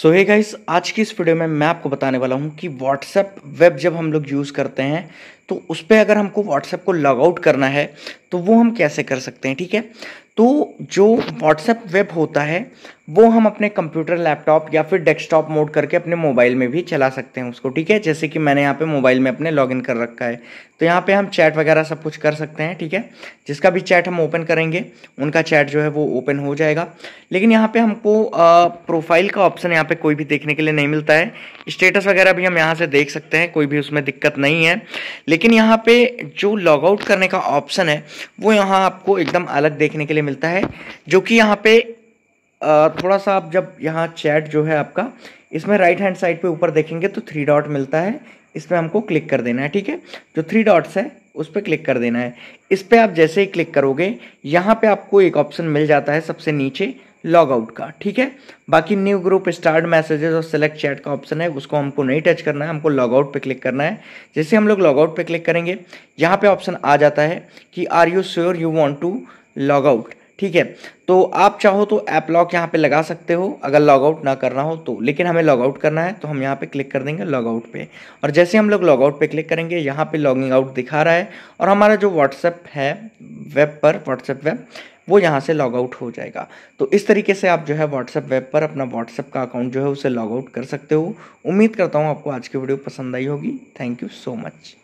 सो hey guys आज की इस वीडियो में मैं आपको बताने वाला हूँ कि व्हाट्सएप वेब जब हम लोग यूज़ करते हैं तो उस पर अगर हमको व्हाट्सएप को लॉग आउट करना है तो वो हम कैसे कर सकते हैं ठीक है तो जो व्हाट्सएप वेब होता है वो हम अपने कंप्यूटर लैपटॉप या फिर डेस्कटॉप मोड करके अपने मोबाइल में भी चला सकते हैं उसको ठीक है जैसे कि मैंने यहाँ पे मोबाइल में अपने लॉगिन कर रखा है तो यहाँ पे हम चैट वगैरह सब कुछ कर सकते हैं ठीक है जिसका भी चैट हम ओपन करेंगे उनका चैट जो है वो ओपन हो जाएगा लेकिन यहाँ पर हमको प्रोफाइल का ऑप्शन यहाँ पर कोई भी देखने के लिए नहीं मिलता है स्टेटस वगैरह भी हम यहाँ से देख सकते हैं कोई भी उसमें दिक्कत नहीं है लेकिन यहाँ पर जो लॉगआउट करने का ऑप्शन है वो यहाँ आपको एकदम अलग देखने के लिए मिलता है जो कि यहाँ पर थोड़ा सा आप जब यहाँ चैट जो है आपका इसमें राइट हैंड साइड पे ऊपर देखेंगे तो थ्री डॉट मिलता है इस पर हमको क्लिक कर देना है ठीक है जो थ्री डॉट्स है उस पर क्लिक कर देना है इस पर आप जैसे ही क्लिक करोगे यहाँ पे आपको एक ऑप्शन मिल जाता है सबसे नीचे लॉग आउट का ठीक है बाकी न्यू ग्रुप स्टार्ट मैसेजेस और सेलेक्ट चैट का ऑप्शन है उसको हमको नहीं टच करना है हमको लॉग आउट पे क्लिक करना है जैसे हम लोग लॉग आउट पे क्लिक करेंगे यहाँ पे ऑप्शन आ जाता है कि are you sure you want to log out ठीक है तो आप चाहो तो ऐप लॉक यहाँ पे लगा सकते हो अगर लॉगआउट ना करना हो तो लेकिन हमें लॉगआउट करना है तो हम यहाँ पे क्लिक कर देंगे लॉगआउट पे और जैसे हम लोग लॉगआउट पे क्लिक करेंगे यहाँ पे लॉगिंग आउट दिखा रहा है और हमारा जो व्हाट्सएप है वेब पर व्हाट्सएप वेब वो यहाँ से लॉग आउट हो जाएगा तो इस तरीके से आप जो है व्हाट्सएप वेब पर अपना व्हाट्सएप का अकाउंट जो है उसे लॉग आउट कर सकते हो उम्मीद करता हूँ आपको आज की वीडियो पसंद आई होगी थैंक यू सो मच